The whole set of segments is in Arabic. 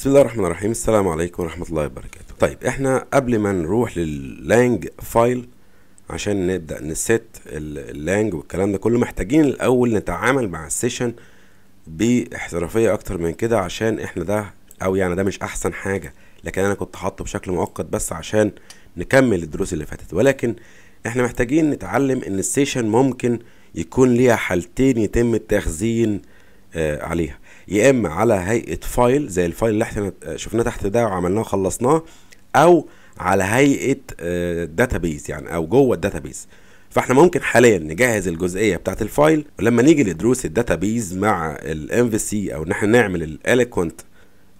بسم الله الرحمن الرحيم السلام عليكم ورحمة الله وبركاته طيب احنا قبل ما نروح لللانج فايل عشان نبدأ نست اللانج والكلام ده كله محتاجين الأول نتعامل مع السيشن باحترافية أكتر من كده عشان احنا ده أو يعني ده مش أحسن حاجة لكن أنا كنت حاطه بشكل مؤقت بس عشان نكمل الدروس اللي فاتت ولكن احنا محتاجين نتعلم إن السيشن ممكن يكون ليها حالتين يتم التخزين آه عليها يا اما على هيئه فايل زي الفايل اللي احنا شفناه تحت ده وعملناه وخلصناه او على هيئه داتابيز آه، يعني او جوه الداتابيز فاحنا ممكن حاليا نجهز الجزئيه بتاعه الفايل ولما نيجي لدروس الداتابيز مع الام في سي او ان احنا نعمل الاليكونت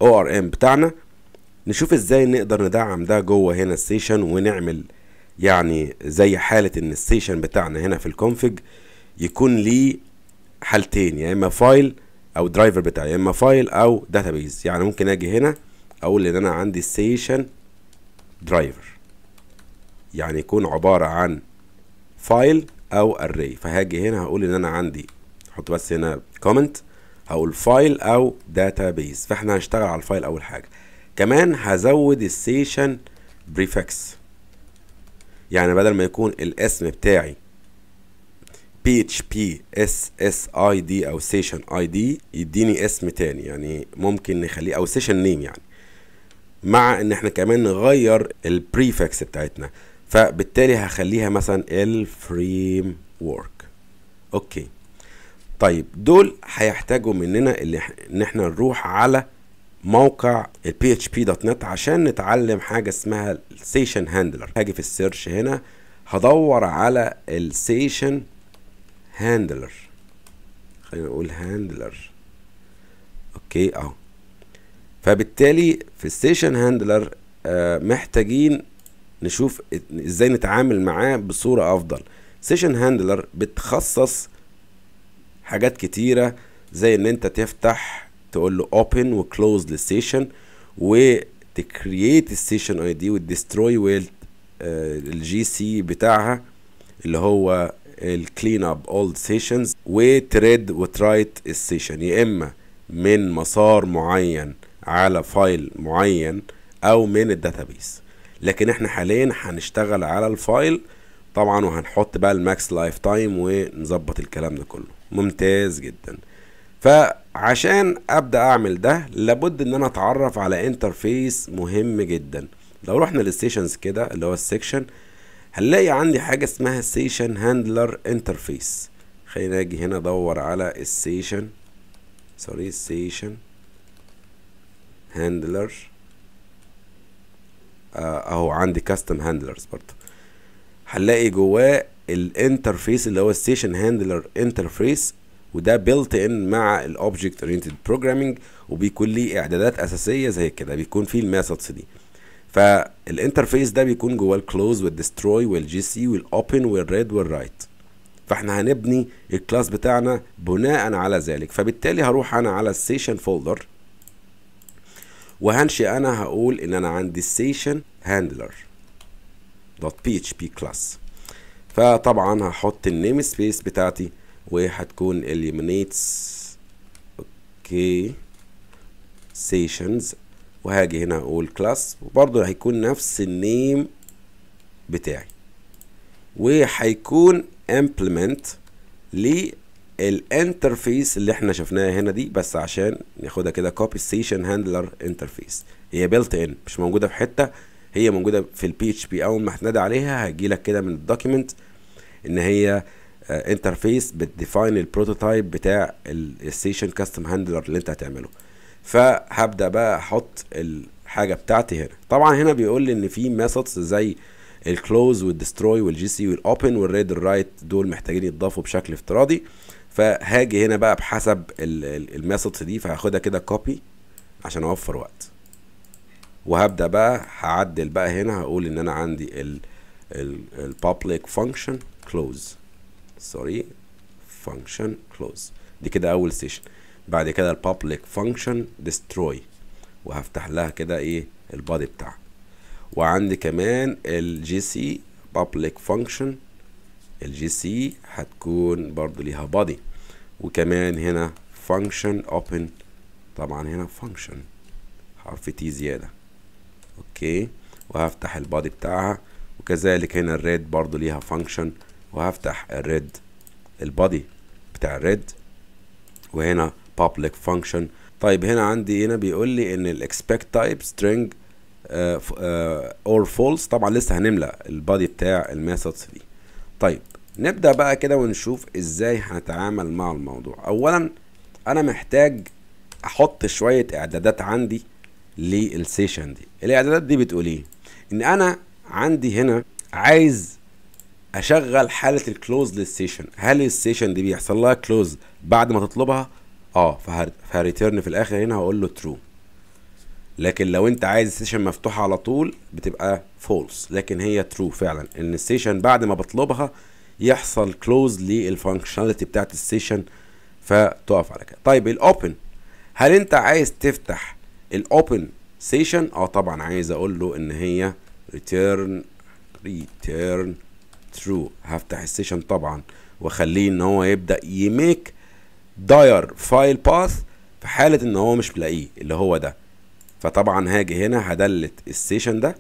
او ار ام بتاعنا نشوف ازاي نقدر ندعم ده جوه هنا السيشن ونعمل يعني زي حاله ان السيشن بتاعنا هنا في الكونفج يكون ليه حالتين يا يعني اما فايل او الدرايفر بتاعي يا اما فايل او داتابيز يعني ممكن اجي هنا اقول ان انا عندي سيشن درايفر يعني يكون عباره عن فايل او اري فهاجي هنا هقول ان انا عندي احط بس هنا كومنت هقول فايل او داتابيز فاحنا هنشتغل على الفايل اول حاجه كمان هزود السيشن بريفكس يعني بدل ما يكون الاسم بتاعي بي اتش بي اس اس اي دي او سيشن اي دي يديني اسم تاني يعني ممكن نخليه او سيشن نيم يعني مع ان احنا كمان نغير البريفكس بتاعتنا فبالتالي هخليها مثلا الفريم وورك اوكي طيب دول هيحتاجوا مننا اللي ان احنا نروح على موقع البي اتش بي دوت نت عشان نتعلم حاجة اسمها السيشن هاندلر هاجي في السيرش هنا هدور على السيشن هاندلر خلينا نقول هاندلر اوكي اهو فبالتالي في السيشن هاندلر آه، محتاجين نشوف ازاي نتعامل معاه بصوره افضل سيشن هاندلر بتخصص حاجات كتيره زي ان انت تفتح تقول له اوبن وكلوز للسيشن وتكريت السيشن اي دي وتدستروي ويل الجي سي بتاعها اللي هو الكلين اب اولد سيشنز وتريد وترايت السيشن يا اما من مسار معين على فايل معين او من الداتابيس لكن احنا حاليا هنشتغل على الفايل طبعا وهنحط بقى الماكس لايف تايم ونظبط الكلام ده كله ممتاز جدا فعشان ابدا اعمل ده لابد ان انا اتعرف على انترفيس مهم جدا لو رحنا للسيشنز كده اللي هو السيكشن هنلاقي عندي حاجة اسمها سيشن هاندلر انترفيس خلينا اجي هنا ادور على السيشن سوري السيشن هاندلر اهو عندي كاستم هاندلرز برضه هنلاقي جواه الانترفيس اللي هو السيشن هاندلر انترفيس وده بيلت ان مع الاوبجكت اورينتد بروجرامنج وبيكون ليه اعدادات اساسيه زي كده بيكون فيه الميثودز دي فالانترفيس ده بيكون جواه الكلوز والديستروي والجي سي والاوبن والريد والرايت فاحنا هنبني الكلاس بتاعنا بناء على ذلك فبالتالي هروح انا على السيشن فولدر وهنشئ انا هقول ان انا عندي السيشن هاندلر دوت بي اتش بي كلاس فطبعا هحط النيم سبيس بتاعتي وهتكون eliminates اوكي سيشنز sessions وهاجي هنا اقول كلاس وبرضه هيكون نفس النيم بتاعي وهيكون امبلمنت للانترفيس اللي احنا شفناها هنا دي بس عشان ناخدها كده كوبي ستيشن هاندلر انترفيس هي بيلت ان مش موجوده في حته هي موجوده في البي اتش بي اول ما هتنادي عليها هيجي لك كده من الدوكيمنت ان هي انترفيس بتديفاين البروتوتايب بتاع الستيشن كاستم هاندلر اللي انت هتعمله فهبدا بقى احط الحاجه بتاعتي هنا طبعا هنا بيقول لي ان في ميثودز زي الكلوز والدستروي سي والاوبن والريد الرايت دول محتاجين يتضافوا بشكل افتراضي فهاجي هنا بقى بحسب الميثودز دي فهاخدها كده كوبي عشان اوفر وقت وهبدا بقى هعدل بقى هنا هقول ان انا عندي ال public فانكشن كلوز سوري فانكشن كلوز دي كده اول سيشن بعد كده البابليك فانكشن ديستروي وهفتح لها كده ايه البادي بتاعها وعندي كمان الجي سي بابليك فانكشن الجي سي هتكون برضو ليها بادي وكمان هنا فانكشن اوبن طبعا هنا فانكشن حرف تي زياده اوكي وهفتح البادي بتاعها وكذلك هنا الريد برضو ليها فانكشن وهفتح الريد البادي بتاع الريد وهنا public function طيب هنا عندي هنا بيقول لي ان الاكسبكت تايب سترينج اور فولس طبعا لسه هنملى البادي بتاع الميثودز دي طيب نبدا بقى كده ونشوف ازاي هنتعامل مع الموضوع اولا انا محتاج احط شويه اعدادات عندي للسيشن دي الاعدادات دي بتقول ايه ان انا عندي هنا عايز اشغل حاله الكلوز للسيشن هل السيشن دي بيحصل لها كلوز بعد ما تطلبها اه فهريتيرن في الاخر هنا هقول له ترو لكن لو انت عايز السيشن مفتوحه على طول بتبقى فولس لكن هي ترو فعلا ان السيشن بعد ما بطلبها يحصل كلوز للفانكشناليتي بتاعت السيشن فتقف على كده طيب الاوبن هل انت عايز تفتح الاوبن سيشن اه طبعا عايز اقول له ان هي ريتيرن ريتيرن ترو هفتح السيشن طبعا واخليه ان هو يبدا يميك داير فايل باث في حاله ان هو مش ملاقيه اللي هو ده فطبعا هاجي هنا هدلت السيشن ده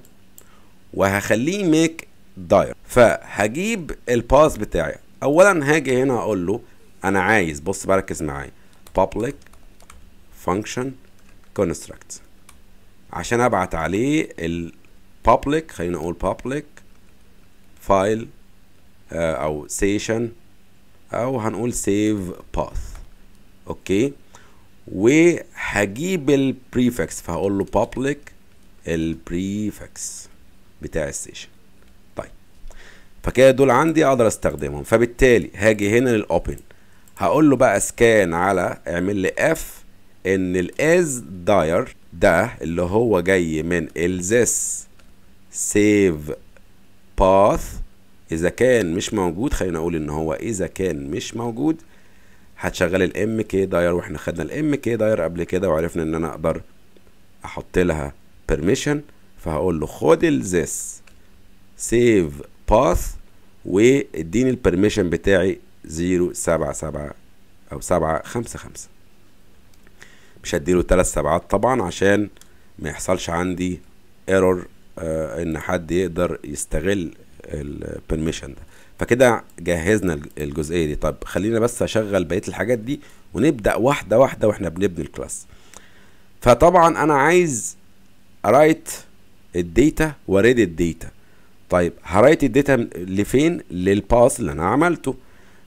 وهخليه ميك داير فهجيب الباث بتاعي اولا هاجي هنا اقول له انا عايز بص بركز معايا public function construct عشان ابعت عليه ال public خلينا نقول public file آه، او session او هنقول save path اوكي وهجيب البريفكس فهقول له public البريفكس بتاع السيشن طيب فكده دول عندي اقدر استخدمهم فبالتالي هاجي هنا للاوبن هقول له بقى سكان على اعمل لي اف ان الاز داير ده اللي هو جاي من الزس سيف باث اذا كان مش موجود خلينا اقول ان هو اذا كان مش موجود هتشغل الام كي داير واحنا خدنا الام كي داير قبل كده وعرفنا ان انا اقدر احط لها بيرميشن فهقول له خد الزيس سيف باث واديني البيرميشن بتاعي 077 او 755 مش هديله ثلاث سبعات طبعا عشان ما يحصلش عندي ايرور آه ان حد يقدر يستغل البيرميشن ده فكده جهزنا الجزئيه دي طب خلينا بس اشغل بقيه الحاجات دي ونبدا واحده واحده واحنا بنبني الكلاس فطبعا انا عايز ارايت الداتا وريد الداتا طيب هرايت الداتا لفين للباس اللي انا عملته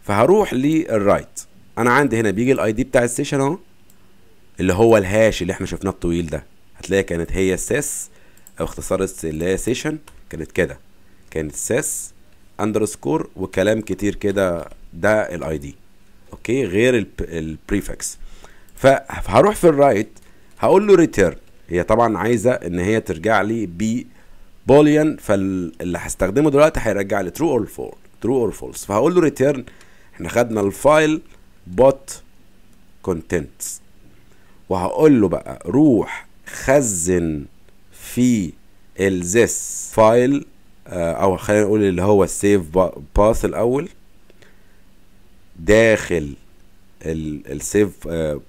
فهروح للرايت انا عندي هنا بيجي الاي دي بتاع السيشن اهو اللي هو الهاش اللي احنا شفناه الطويل ده هتلاقي كانت هي الساس او اختصار اللي هي سيشن كانت كده كانت ساس اندرسكور وكلام كتير كده ده الاي دي اوكي غير البريفكس فهروح في الرايت هقول له ريتيرن هي طبعا عايزه ان هي ترجع لي ب بوليان فاللي هستخدمه دلوقتي هيرجع لي ترو اور فول ترو اور فولس فهقول له ريتيرن احنا خدنا الفايل بوت كونتنتس وهقول له بقى روح خزن في الزس فايل آه، او خلينا نقول اللي هو السيف باس الاول داخل السيف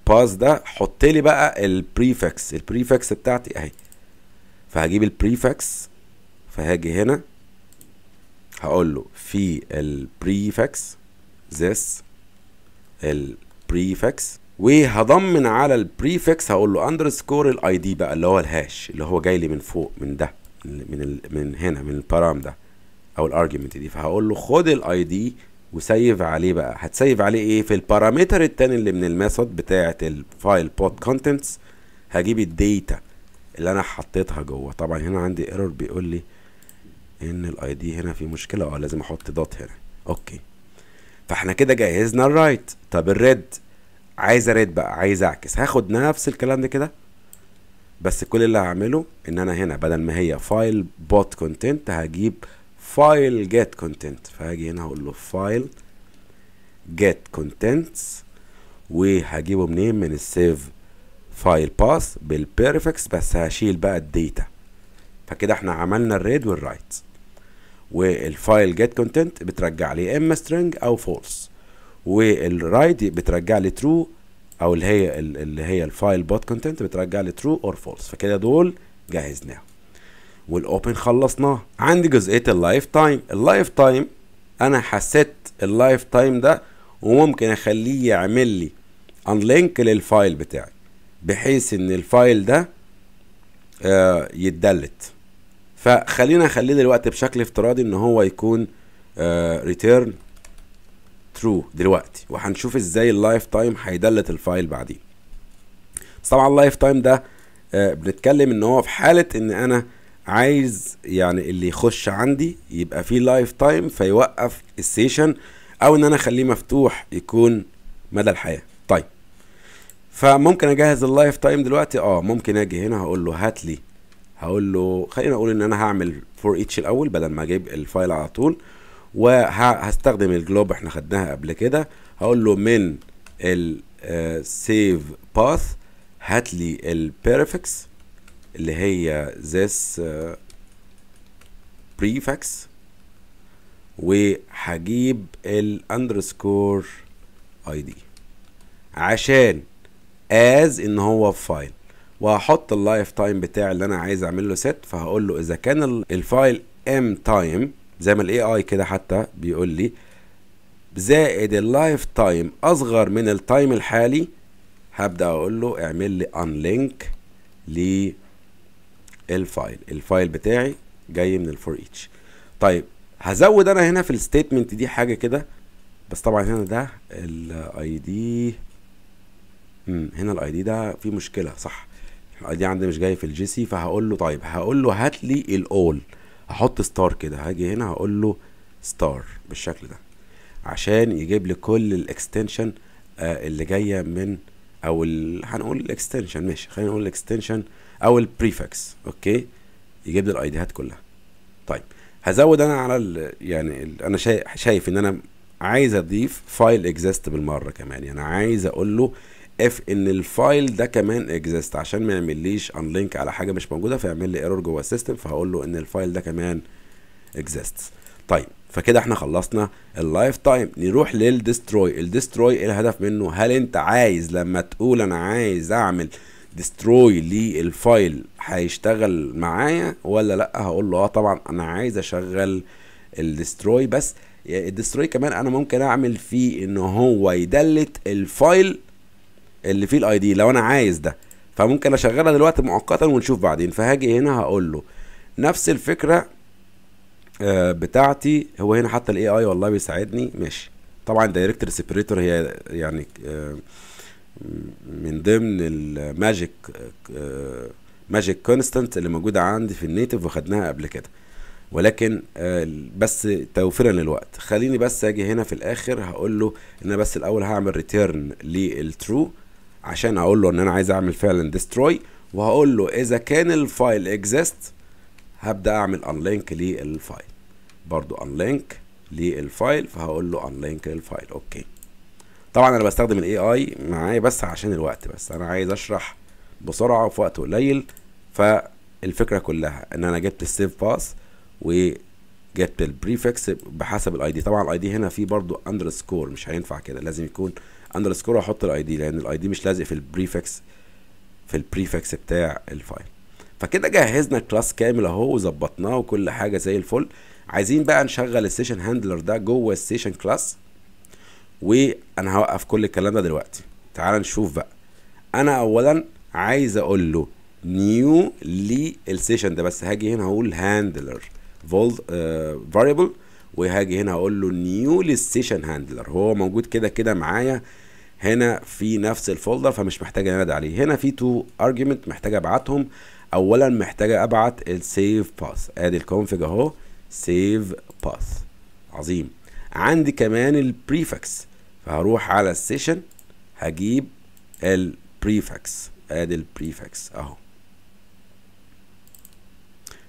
باس آه، ده حط لي بقى البريفكس البريفكس بتاعتي اهي فهجيب البريفكس فهاجي هنا هقول له في البريفكس this البريفكس وهضمن على البريفكس هقول له اندرسكور الاي دي بقى اللي هو الهاش اللي هو جاي لي من فوق من ده من ال من هنا من البارام ده او الارجيومنت دي فهقول له خد الاي دي وسيف عليه بقى هتسيف عليه ايه في البارامتر التاني اللي من الميثود بتاعه الفايل بوت كونتنتس هجيب الداتا اللي انا حطيتها جوه طبعا هنا عندي ايرور بيقول لي ان الاي دي هنا في مشكله اه لازم احط دوت هنا اوكي فاحنا كده جهزنا الرايت طب الريد عايز اريد بقى عايز اعكس هاخد نفس الكلام ده كده بس كل اللي هعمله ان انا هنا بدل ما هي فايل بوت كونتنت هجيب فايل جيت كونتنت فهاجي هنا هقول له فايل جيت كونتنتس وهجيبه منين من السيف فايل باس بالبيرفكس بس هشيل بقى الداتا فكده احنا عملنا الريد والرايت والفايل جيت كونتنت بترجع لي اما سترينج او فولس والرايت بترجع لي ترو او اللي هي اللي هي الفايل بوت كونتنت بترجع لي ترو اور فولس فكده دول جهزناهم والاوبن خلصناه عندي جزئيه اللايف تايم اللايف تايم انا حسيت اللايف تايم ده وممكن اخليه يعمل لي انلينك للفايل بتاعي بحيث ان الفايل ده آه، يتدلت فخلينا اخليه دلوقتي بشكل افتراضي ان هو يكون ريتيرن آه، ثرو دلوقتي وهنشوف ازاي اللايف تايم هيدلت الفايل بعدين بس طبعا اللايف تايم ده آه، بنتكلم ان هو في حاله ان انا عايز يعني اللي يخش عندي يبقى فيه لايف تايم فيوقف السيشن او ان انا اخليه مفتوح يكون مدى الحياه طيب فممكن اجهز اللايف تايم دلوقتي اه ممكن اجي هنا هقول له هات لي هقول له خلينا اقول ان انا هعمل فور اتش الاول بدل ما اجيب الفايل على طول وهستخدم الجلوب احنا خدناها قبل كده هقول له من السيف باث آه، هات لي البريفكس اللي هي this آه، prefix وهجيب الاندرسكور اي دي عشان از ان هو في فايل وهحط اللايف تايم بتاعي اللي انا عايز اعمل له ست فهقول له اذا كان الفايل ام تايم زي ما الاي اي كده حتى بيقول لي زائد اللايف تايم اصغر من التايم الحالي هبدا اقول له اعمل لي ان لينك للفايل الفايل بتاعي جاي من الفور ايتش طيب هزود انا هنا في الستيتمنت دي حاجه كده بس طبعا هنا ده الاي دي هنا الاي دي ده فيه مشكله صح الاي دي عندي مش جاي في الجي سي فهقول له طيب هقول له هات لي الاول هحط ستار كده هاجي هنا هقول له ستار بالشكل ده عشان يجيب لي كل الاكستنشن آه، اللي جايه من او ال... هنقول الاكستنشن ماشي خلينا نقول الاكستنشن او البريفكس اوكي يجيب لي الايديهات كلها طيب هزود انا على ال... يعني ال... انا شايف شايف ان انا عايز اضيف فايل اكزيست بالمره كمان يعني عايز اقول له اف ان الفايل ده كمان اكزيست عشان ما يعمليش انلينك على حاجه مش موجوده فيعمل لي ايرور جوه السيستم فهقول له ان الفايل ده كمان اكزيست طيب فكده احنا خلصنا اللايف تايم نروح للديستروي الديستروي ايه الهدف منه هل انت عايز لما تقول انا عايز اعمل ديستروي للفايل هيشتغل معايا ولا لا هقول له اه طبعا انا عايز اشغل الديستروي بس الديستروي كمان انا ممكن اعمل فيه ان هو يدلت الفايل اللي فيه الاي دي لو انا عايز ده فممكن اشغلها دلوقتي مؤقتا ونشوف بعدين فهاجي هنا هقول له نفس الفكره آه، بتاعتي هو هنا حتى الاي اي والله بيساعدني ماشي طبعا دايركت سيبريتور هي يعني آه، من ضمن الماجيك ماجيك كونستانت اللي موجوده عندي في النيتف وخدناها قبل كده ولكن آه، بس توفيرا للوقت خليني بس اجي هنا في الاخر هقول له ان انا بس الاول هعمل ريتيرن للترو عشان اقول له ان انا عايز اعمل فعلا ديستروي وهقول له اذا كان الفايل اكزيست هبدا اعمل انلينك للفايل برضو انلينك للفايل فهقول له انلينك للفايل اوكي طبعا انا بستخدم الاي اي معايا بس عشان الوقت بس انا عايز اشرح بسرعه وفي وقت قليل فالفكره كلها ان انا جبت السيف باس وجبت البريفكس بحسب الاي دي طبعا الاي دي هنا في برضو اندرسكور مش هينفع كده لازم يكون اندرسكور واحط الاي دي لان الاي دي مش لازق في البريفكس في البريفكس بتاع الفايل فكده جهزنا الكلاس كامل اهو وظبطناه وكل حاجه زي الفل عايزين بقى نشغل السيشن هاندلر ده جوه السيشن كلاس وانا هوقف كل الكلام ده دلوقتي تعال نشوف بقى انا اولا عايز اقول له نيو للسيشن ده بس هاجي هنا هقول هاندلر فولد فاريبل وهاجي هنا هقول له نيو للسيشن هاندلر هو موجود كده كده معايا هنا في نفس الفولدر فمش محتاج انادي عليه هنا في تو ارجيومنت محتاج ابعتهم اولا محتاج ابعت السيف باث ادي الكونفج اهو سيف باث عظيم عندي كمان البريفكس فهروح على السيشن هجيب البريفكس ادي البريفكس اهو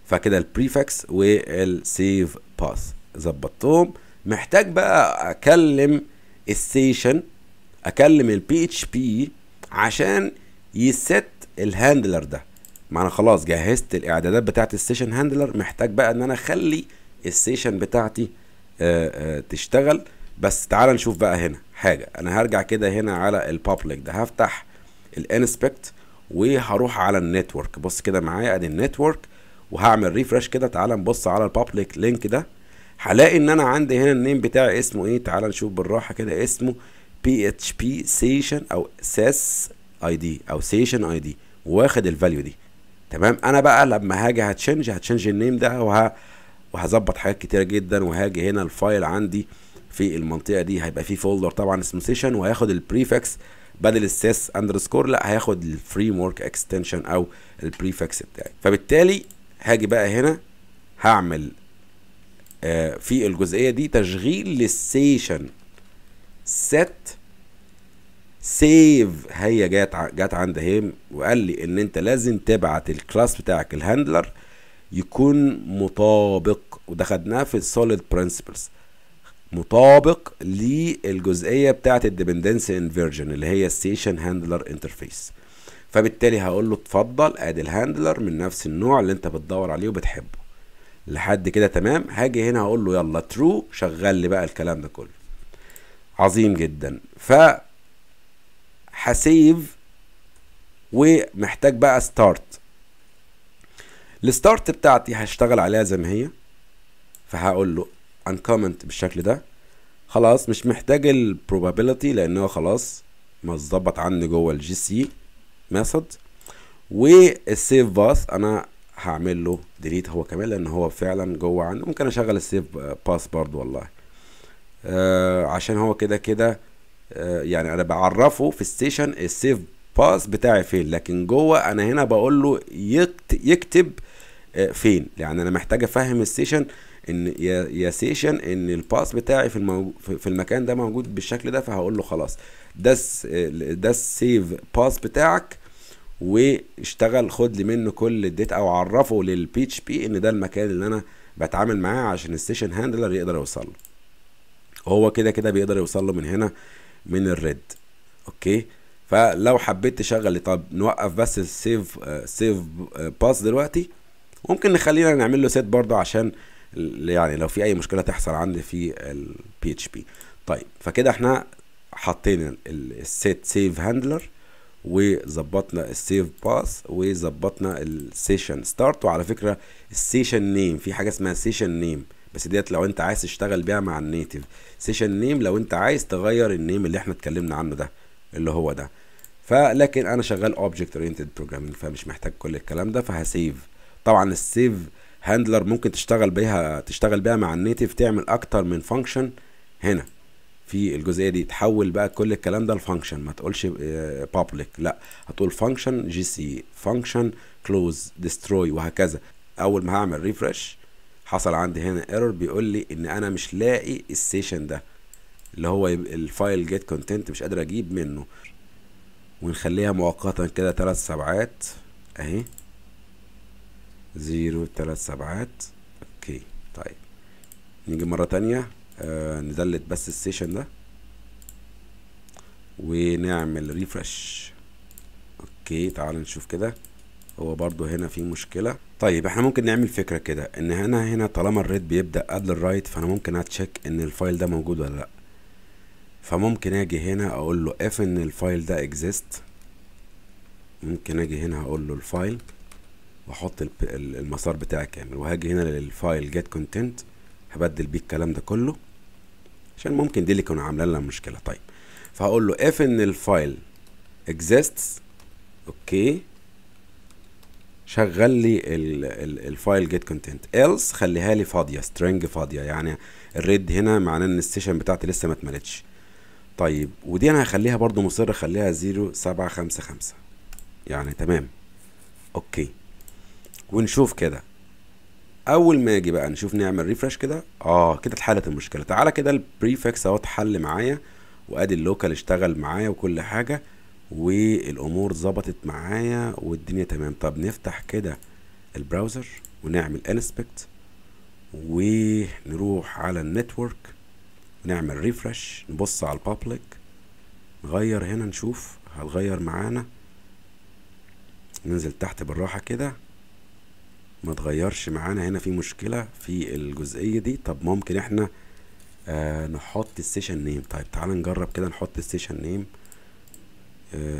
فكده البريفكس والسيف باث ظبطتهم محتاج بقى اكلم السيشن اكلم البي اتش بي عشان يست الهاندلر ده ما انا خلاص جهزت الاعدادات بتاعت السيشن هاندلر محتاج بقى ان انا اخلي السيشن بتاعتي آآ آه، آآ آه، تشتغل بس تعال نشوف بقى هنا حاجه انا هرجع كده هنا على البابليك ده هفتح الانسبكت وهروح على النتورك بص كده معايا ادي النتورك وهعمل ريفرش كده تعال نبص على البابليك لينك ده هلاقي ان انا عندي هنا النيم بتاعي اسمه ايه تعال نشوف بالراحه كده اسمه بي اتش بي سيشن او ساس اي دي او سيشن اي دي واخد الفاليو دي تمام انا بقى لما هاجي هتشنج هتشنج النيم ده وه... وهظبط حاجات كتيره جدا وهاجي هنا الفايل عندي في المنطقه دي هيبقى في فولدر طبعا اسمه سيشن وهياخد البريفكس بدل السيس اندرسكور لا هياخد الفريم ورك اكستنشن او البريفكس بتاعي فبالتالي هاجي بقى هنا هعمل آه في الجزئيه دي تشغيل للسيشن سيت سيف هي جت جت عند هيم وقال لي ان انت لازم تبعت الكلاس بتاعك الهاندلر يكون مطابق وده خدناه في السوليد برنسبلز مطابق للجزئيه بتاعه الديبندنسي انفيرجن اللي هي السيشن هاندلر انترفيس فبالتالي هقول له اتفضل ادي الهاندلر من نفس النوع اللي انت بتدور عليه وبتحبه لحد كده تمام هاجي هنا هقول له يلا ترو شغل لي بقى الكلام ده كله عظيم جدا ف هسيف ومحتاج بقى ستارت الستارت بتاعتي هشتغل عليها زي ما هي فهقول له انكومنت بالشكل ده خلاص مش محتاج البروبابيلتي لان هو خلاص متظبط عندي جوه الجي سي ميثود والسيف باث انا هعمل له ديليت هو كمان لان هو فعلا جوه عندي ممكن اشغل السيف باث برضو والله آه عشان هو كده كده آه يعني انا بعرفه في السيشن السيف باس بتاعي فين لكن جوه انا هنا بقول له يكتب آه فين يعني انا محتاج افهم السيشن ان يا يا سيشن ان الباس بتاعي في المو... في المكان ده موجود بالشكل ده فهقول له خلاص ده آه، ده السيف باس بتاعك واشتغل خد لي منه كل الداتا او عرفه للبي اتش بي ان ده المكان اللي انا بتعامل معاه عشان السيشن هاندلر يقدر يوصل له هو كده كده بيقدر يوصل له من هنا من الريد اوكي فلو حبيت تشغل طب نوقف بس السيف سيف باس دلوقتي ممكن نخلينا نعمل له سيت برضه عشان يعني لو في اي مشكله تحصل عندي في البي اتش بي طيب فكده احنا حطينا السيت سيف هاندلر وظبطنا السيف باس وظبطنا السيشن ستارت وعلى فكره السيشن نيم في حاجه اسمها سيشن نيم بس ديت لو انت عايز تشتغل بيها مع النيتيف سيشن نيم لو انت عايز تغير النيم اللي احنا اتكلمنا عنه ده اللي هو ده فلكن انا شغال اوبجكت اورينتد بروجرامينج فمش محتاج كل الكلام ده فهسيف طبعا السيف هاندلر ممكن تشتغل بيها تشتغل بيها مع النيتيف تعمل اكتر من فانكشن هنا في الجزئيه دي تحول بقى كل الكلام ده لفانكشن ما تقولش بابليك آه، لا هتقول فانكشن جي سي فانكشن كلوز ديستروي وهكذا اول ما هعمل ريفرش حصل عندي هنا ايرور بيقول لي ان انا مش لاقي السيشن ده اللي هو الفايل جيت كونتنت مش قادر اجيب منه ونخليها مؤقتا كده ثلاث سبعات اهي زيرو ثلاث سبعات اوكي طيب نيجي مرة تانية آه ندلت بس السيشن ده ونعمل ريفرش اوكي تعال نشوف كده هو برضو هنا في مشكله طيب احنا ممكن نعمل فكره كده ان هنا هنا طالما الريد بيبدا قبل الرايت فانا ممكن اتشيك ان الفايل ده موجود ولا لا فممكن اجي هنا اقول له اف ان الفايل ده اكزيست ممكن اجي هنا اقول له الفايل واحط المسار بتاعي كامل وهاجي هنا للفايل جيت كونتنت هبدل بيه الكلام ده كله عشان ممكن دي اللي كانوا عاملين لها مشكله طيب فهقول له اف ان الفايل اكزيست اوكي okay. شغل لي الفايل جيت كونتنت ايلس خليها لي فاضيه سترينج فاضيه يعني الريد هنا معناه ان السيشن بتاعتي لسه ما اتملتش طيب ودي انا هخليها برضو مصر اخليها 0755 يعني تمام اوكي ونشوف كده اول ما اجي بقى نشوف نعمل ريفرش كده اه كده اتحلت المشكله تعالى كده البريفكس اهو اتحل معايا وادي اللوكال اشتغل معايا وكل حاجه والامور ظبطت معايا والدنيا تمام طب نفتح كده البراوزر ونعمل انسبكت ونروح على النتورك نعمل ريفرش نبص على البابليك نغير هنا نشوف هتغير معانا ننزل تحت بالراحة كده ما تغيرش معانا هنا في مشكلة في الجزئية دي طب ممكن احنا آه نحط السيشن نيم طيب تعال نجرب كده نحط السيشن نيم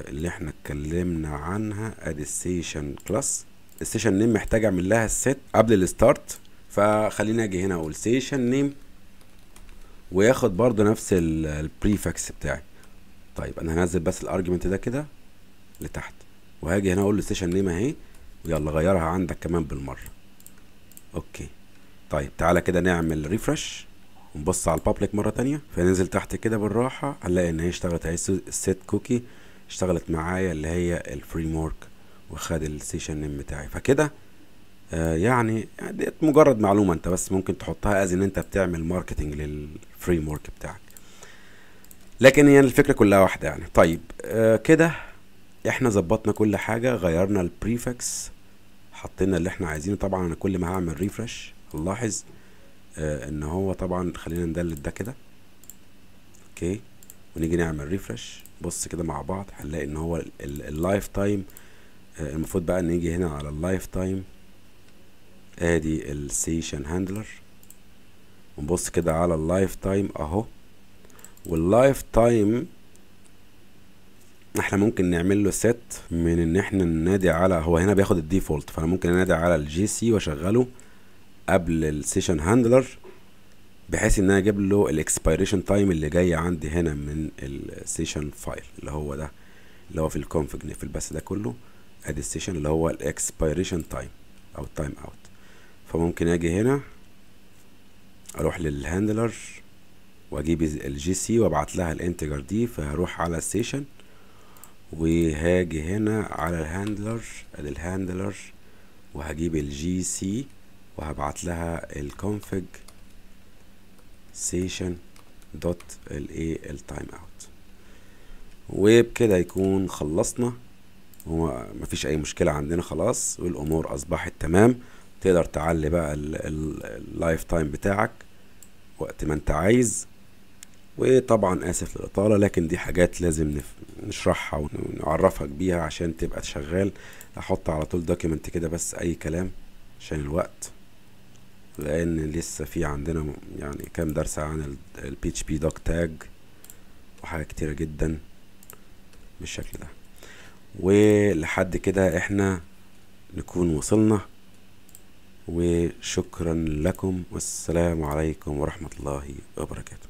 اللي احنا اتكلمنا عنها ادي السيشن كلاس السيشن نيم محتاج اعمل لها السيت قبل الستارت فخليني اجي هنا اقول سيشن نيم وياخد برضو نفس البريفكس بتاعي طيب انا هنزل بس الارجمنت ده كده لتحت وهاجي هنا اقول له نيم اهي ويلا غيرها عندك كمان بالمره اوكي طيب تعالى كده نعمل ريفرش ونبص على البابليك مره تانية فننزل تحت كده بالراحه هنلاقي ان هي اشتغلت اهي السيت كوكي اشتغلت معايا اللي هي الفريم ورك وخد السيشن نيم بتاعي فكده آه يعني دي مجرد معلومه انت بس ممكن تحطها از ان انت بتعمل ماركتنج للفريم ورك بتاعك لكن يعني الفكره كلها واحده يعني طيب آه كده احنا ظبطنا كل حاجه غيرنا البريفكس حطينا اللي احنا عايزينه طبعا انا كل ما هعمل ريفرش هنلاحظ آه ان هو طبعا خلينا ندلل ده كده اوكي ونيجي نعمل ريفرش بص كده مع بعض هنلاقي ان هو اللايف تايم آه، المفروض بقى نيجي هنا على اللايف تايم ادي السيشن هاندلر ونبص كده على اللايف تايم اهو واللايف تايم احنا ممكن نعمل له سيت من ان احنا ننادي على هو هنا بياخد الديفولت فانا ممكن انادي على الجي سي واشغله قبل السيشن هاندلر بحيث ان انا اجيب له الاكسبيريشن تايم اللي جاي عندي هنا من السيشن فايل اللي هو ده اللي هو في الكونفج نقفل بس ده كله ادي السيشن اللي هو الاكسبيريشن تايم او التايم اوت فممكن اجي هنا اروح للهاندلر واجيب الجي سي وابعت لها الانتجر دي فهروح على السيشن وهاجي هنا على الهاندلر ادي الهاندلر وهجيب الجي سي وهبعت لها الكونفج سيشن دوت الايه التايم اوت وبكده يكون خلصنا ومفيش اي مشكله عندنا خلاص والامور اصبحت تمام تقدر تعلي بقى اللايف تايم بتاعك وقت ما انت عايز وطبعا اسف للاطاله لكن دي حاجات لازم نشرحها ونعرفك بيها عشان تبقى شغال احط على طول دوكيمنت كده بس اي كلام عشان الوقت لان لسه في عندنا يعني كام درس عن البي اتش بي دوك تاج وحاجات كتيره جدا بالشكل ده ولحد كده احنا نكون وصلنا وشكرا لكم والسلام عليكم ورحمه الله وبركاته